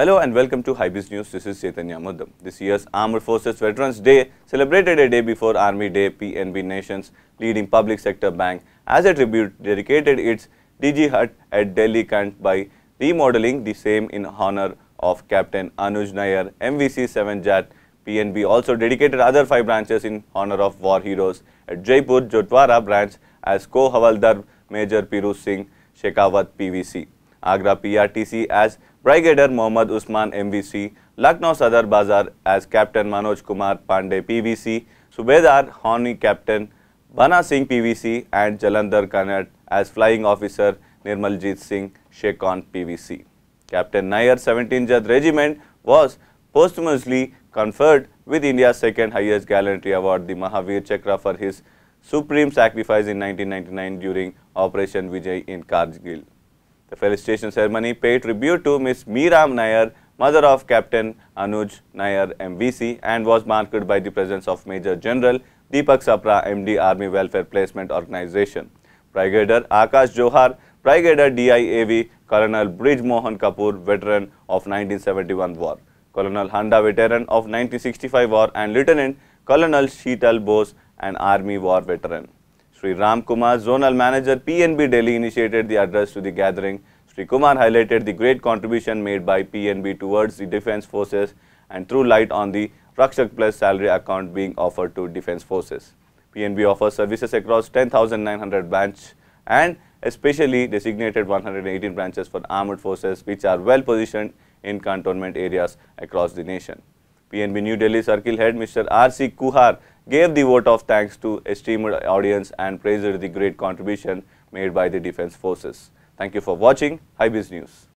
Hello and welcome to Hybis News. This is Chaitanya Muddam. This year's Armed Forces Veterans Day celebrated a day before Army Day, PNB Nation's leading public sector bank, as a tribute dedicated its DG hut at Delhi Kant by remodeling the same in honor of Captain Anuj Nair, MVC 7 jat PNB also dedicated other five branches in honor of war heroes at Jaipur Jotwara branch as co-Havaldar Major Piru Singh Shekawat PVC. Agra PRTC as Brigadier Mohammad Usman MVC, Lucknow Sadar Bazar as Captain Manoj Kumar Pandey PVC, Subedar Honi Captain Bana Singh PVC and Jalandhar Kannad as Flying Officer Nirmaljit Singh Shekhan PVC. Captain Nair 17th Regiment was posthumously conferred with India's second highest gallantry award, the Mahavir Chakra for his supreme sacrifice in 1999 during Operation Vijay in Kargil. The felicitation ceremony paid tribute to Ms. Meera Nair, mother of Captain Anuj Nair MVC and was marked by the presence of Major General Deepak Sapra, MD Army Welfare Placement Organization, Brigadier Akash Johar, Brigadier DIAV, Colonel Bridge Mohan Kapoor, veteran of 1971 war, Colonel Honda, veteran of 1965 war and Lieutenant Colonel Sheetal Bose, an Army war veteran. Sri Ram Kumar, Zonal Manager PNB Delhi initiated the address to the gathering. Sri Kumar highlighted the great contribution made by PNB towards the defense forces and threw light on the Rakshak Plus salary account being offered to defense forces. PNB offers services across 10,900 branches and especially designated 118 branches for armed forces which are well positioned in cantonment areas across the nation. PNB New Delhi Circle Head Mr. R.C. Kuhar gave the vote of thanks to esteemed audience and praised the great contribution made by the defense forces. Thank you for watching High News.